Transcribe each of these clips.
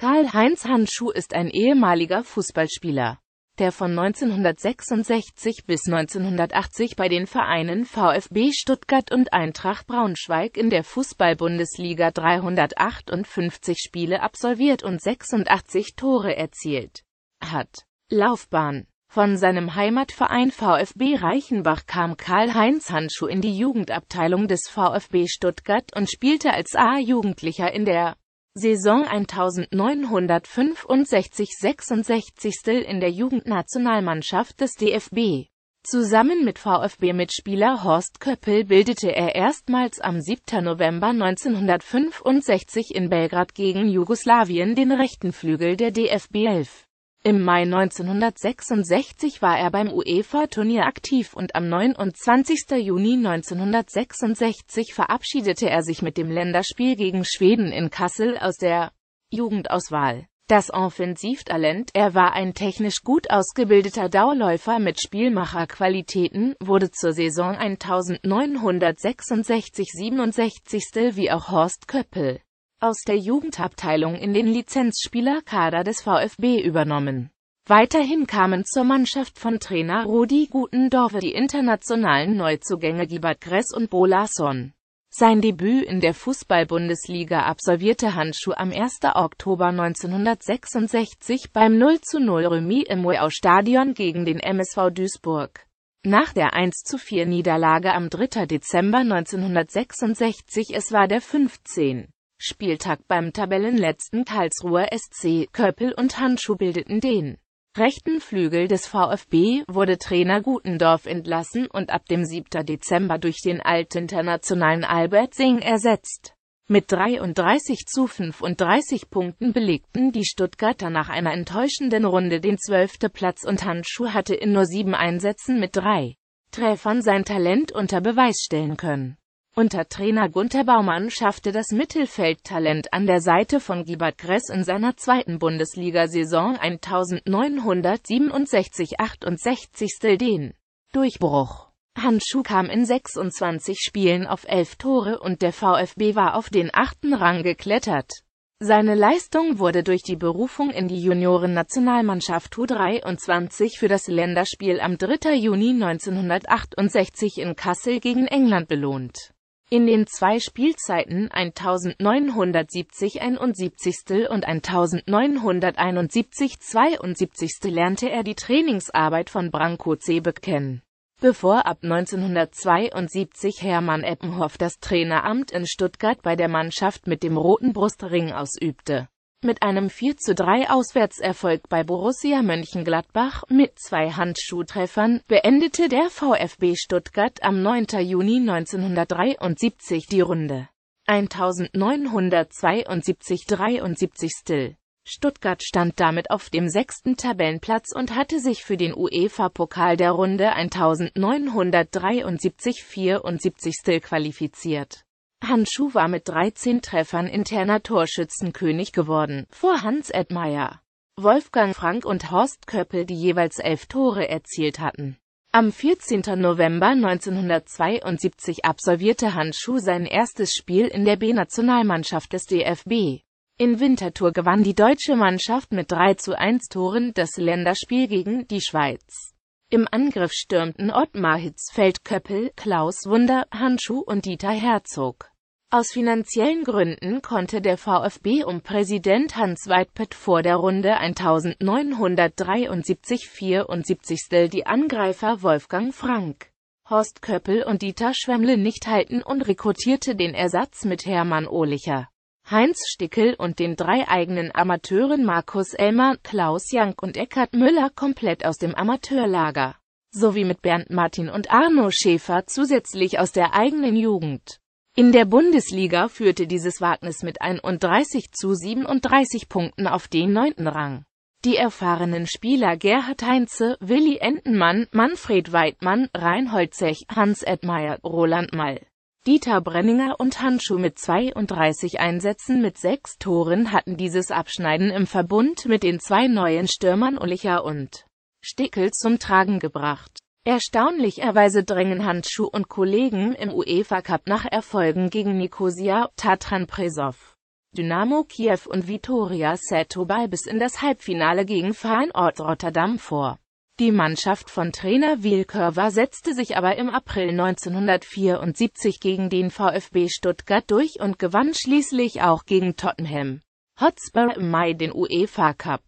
Karl-Heinz Handschuh ist ein ehemaliger Fußballspieler, der von 1966 bis 1980 bei den Vereinen VfB Stuttgart und Eintracht Braunschweig in der Fußball-Bundesliga 358 Spiele absolviert und 86 Tore erzielt hat. Laufbahn von seinem Heimatverein VfB Reichenbach kam Karl-Heinz Handschuh in die Jugendabteilung des VfB Stuttgart und spielte als A-Jugendlicher in der Saison 1965-66. in der Jugendnationalmannschaft des DFB. Zusammen mit VfB-Mitspieler Horst Köppel bildete er erstmals am 7. November 1965 in Belgrad gegen Jugoslawien den rechten Flügel der DFB 11. Im Mai 1966 war er beim UEFA-Turnier aktiv und am 29. Juni 1966 verabschiedete er sich mit dem Länderspiel gegen Schweden in Kassel aus der Jugendauswahl. Das Offensivtalent, er war ein technisch gut ausgebildeter Dauerläufer mit Spielmacherqualitäten, wurde zur Saison 1966-67. wie auch Horst Köppel aus der Jugendabteilung in den Lizenzspielerkader des VfB übernommen. Weiterhin kamen zur Mannschaft von Trainer Rudi Gutendorfer die internationalen Neuzugänge Gibert Gress und Bolason. Sein Debüt in der Fußball-Bundesliga absolvierte Handschuh am 1. Oktober 1966 beim 0 zu 0 Remis im Weau-Stadion gegen den MSV Duisburg. Nach der 1 zu 4 Niederlage am 3. Dezember 1966 es war der 15. Spieltag beim Tabellenletzten Karlsruher SC, Köppel und Handschuh bildeten den rechten Flügel des VfB, wurde Trainer Gutendorf entlassen und ab dem 7. Dezember durch den Altinternationalen Albert Singh ersetzt. Mit 33 zu 35 Punkten belegten die Stuttgarter nach einer enttäuschenden Runde den 12. Platz und Handschuh hatte in nur sieben Einsätzen mit drei Treffern sein Talent unter Beweis stellen können. Unter Trainer Gunther Baumann schaffte das Mittelfeldtalent an der Seite von Gibert Gress in seiner zweiten Bundesliga-Saison 1967-68 den Durchbruch. Handschuh kam in 26 Spielen auf 11 Tore und der VfB war auf den achten Rang geklettert. Seine Leistung wurde durch die Berufung in die Juniorennationalmannschaft U23 für das Länderspiel am 3. Juni 1968 in Kassel gegen England belohnt in den zwei Spielzeiten 1970-71 und 1971-72 lernte er die Trainingsarbeit von Branko Zebe kennen. Bevor ab 1972 Hermann Eppenhoff das Traineramt in Stuttgart bei der Mannschaft mit dem Roten Brustring ausübte mit einem 4 zu 3 Auswärtserfolg bei Borussia Mönchengladbach mit zwei Handschuhtreffern beendete der VfB Stuttgart am 9. Juni 1973 die Runde. 1972-73 Still. Stuttgart stand damit auf dem sechsten Tabellenplatz und hatte sich für den UEFA-Pokal der Runde 1973-74 Still qualifiziert Handschuh war mit 13 Treffern interner Torschützenkönig geworden, vor Hans Edmeier, Wolfgang Frank und Horst Köppel, die jeweils elf Tore erzielt hatten. Am 14. November 1972 absolvierte Handschuh sein erstes Spiel in der B-Nationalmannschaft des DFB. In Winterthur gewann die deutsche Mannschaft mit 3 zu 1 Toren das Länderspiel gegen die Schweiz. Im Angriff stürmten Ottmar Hitzfeld Köppel, Klaus Wunder, Handschuh und Dieter Herzog. Aus finanziellen Gründen konnte der VfB um Präsident Hans Weidpett vor der Runde 1973-74 die Angreifer Wolfgang Frank, Horst Köppel und Dieter Schwemmle nicht halten und rekrutierte den Ersatz mit Hermann Ohlicher. Heinz Stickel und den drei eigenen Amateuren Markus Elmer, Klaus Jank und Eckhard Müller komplett aus dem Amateurlager, sowie mit Bernd Martin und Arno Schäfer zusätzlich aus der eigenen Jugend. In der Bundesliga führte dieses Wagnis mit 31 zu 37 Punkten auf den neunten Rang. Die erfahrenen Spieler Gerhard Heinze, Willi Entenmann, Manfred Weidmann, Reinhold Zech, Hans Edmeier, Roland Mall Dieter Brenninger und Handschuh mit 32 Einsätzen mit sechs Toren hatten dieses Abschneiden im Verbund mit den zwei neuen Stürmern Ulicher und Stickel zum Tragen gebracht. Erstaunlicherweise drängen Handschuh und Kollegen im UEFA Cup nach Erfolgen gegen Nikosia, Tatran Presov, Dynamo Kiew und Vitoria Setobal bis in das Halbfinale gegen Feyenoord Rotterdam vor. Die Mannschaft von Trainer Wilkörver setzte sich aber im April 1974 gegen den VfB Stuttgart durch und gewann schließlich auch gegen Tottenham. Hotspur im Mai den UEFA Cup.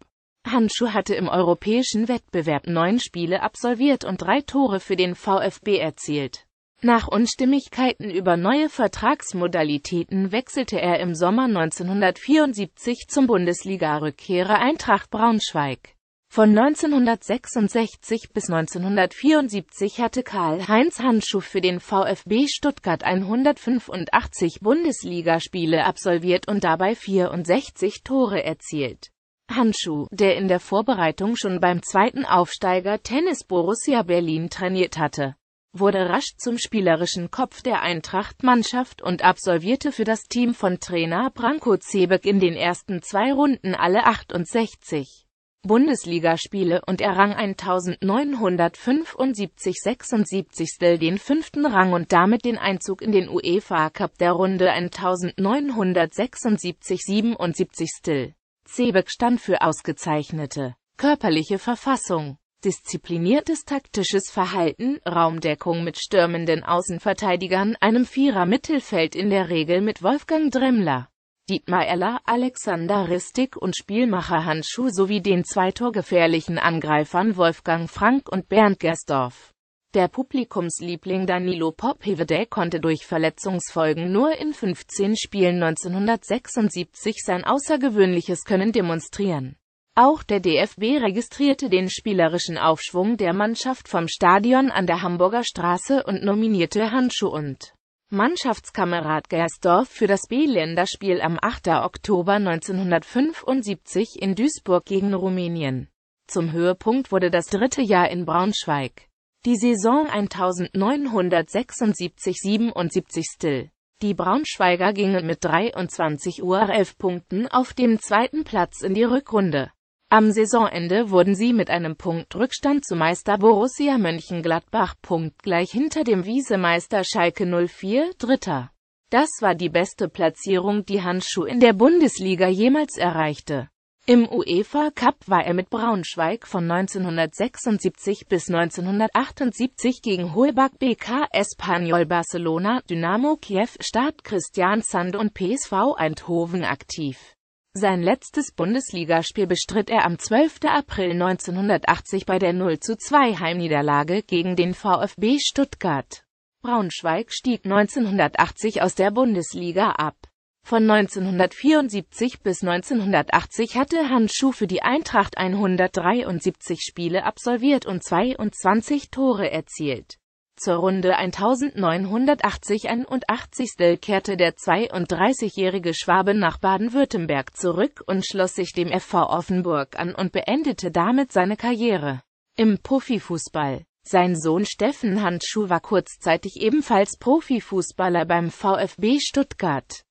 Handschuh hatte im europäischen Wettbewerb neun Spiele absolviert und drei Tore für den VfB erzielt. Nach Unstimmigkeiten über neue Vertragsmodalitäten wechselte er im Sommer 1974 zum Bundesliga-Rückkehrer Eintracht Braunschweig. Von 1966 bis 1974 hatte Karl-Heinz Handschuh für den VfB Stuttgart 185 Bundesligaspiele absolviert und dabei 64 Tore erzielt. Handschuh, der in der Vorbereitung schon beim zweiten Aufsteiger Tennis Borussia Berlin trainiert hatte, wurde rasch zum spielerischen Kopf der Eintracht-Mannschaft und absolvierte für das Team von Trainer Branko Zebeck in den ersten zwei Runden alle 68 Bundesligaspiele und errang 1975-76 den fünften Rang und damit den Einzug in den UEFA Cup der Runde 1976-77. Seebeck stand für ausgezeichnete körperliche Verfassung, diszipliniertes taktisches Verhalten, Raumdeckung mit stürmenden Außenverteidigern, einem Vierer-Mittelfeld in der Regel mit Wolfgang Dremmler Dietmar Eller, Alexander Ristik und Spielmacher Handschuh sowie den zwei torgefährlichen Angreifern Wolfgang Frank und Bernd Gersdorf. Der Publikumsliebling Danilo Pophevedey konnte durch Verletzungsfolgen nur in 15 Spielen 1976 sein außergewöhnliches Können demonstrieren. Auch der DFB registrierte den spielerischen Aufschwung der Mannschaft vom Stadion an der Hamburger Straße und nominierte Handschuh und Mannschaftskamerad Gersdorf für das B-Länderspiel am 8. Oktober 1975 in Duisburg gegen Rumänien. Zum Höhepunkt wurde das dritte Jahr in Braunschweig. Die Saison 1976-77 still. Die Braunschweiger gingen mit 23 Uhr 11 Punkten auf dem zweiten Platz in die Rückrunde. Am Saisonende wurden sie mit einem Punktrückstand zu Meister Borussia Mönchengladbach punktgleich hinter dem Wiesemeister Schalke 04, Dritter. Das war die beste Platzierung, die Handschuh in der Bundesliga jemals erreichte. Im UEFA Cup war er mit Braunschweig von 1976 bis 1978 gegen Holbach BK Espanyol Barcelona, Dynamo Kiew, Start Christian Sand und PSV Eindhoven aktiv. Sein letztes Bundesligaspiel bestritt er am 12. April 1980 bei der 0-2 Heimniederlage gegen den VfB Stuttgart. Braunschweig stieg 1980 aus der Bundesliga ab. Von 1974 bis 1980 hatte Handschuh für die Eintracht 173 Spiele absolviert und 22 Tore erzielt. Zur Runde 1980 81. kehrte der 32-jährige Schwabe nach Baden-Württemberg zurück und schloss sich dem FV Offenburg an und beendete damit seine Karriere im Profifußball. Sein Sohn Steffen Handschuh war kurzzeitig ebenfalls Profifußballer beim VfB Stuttgart.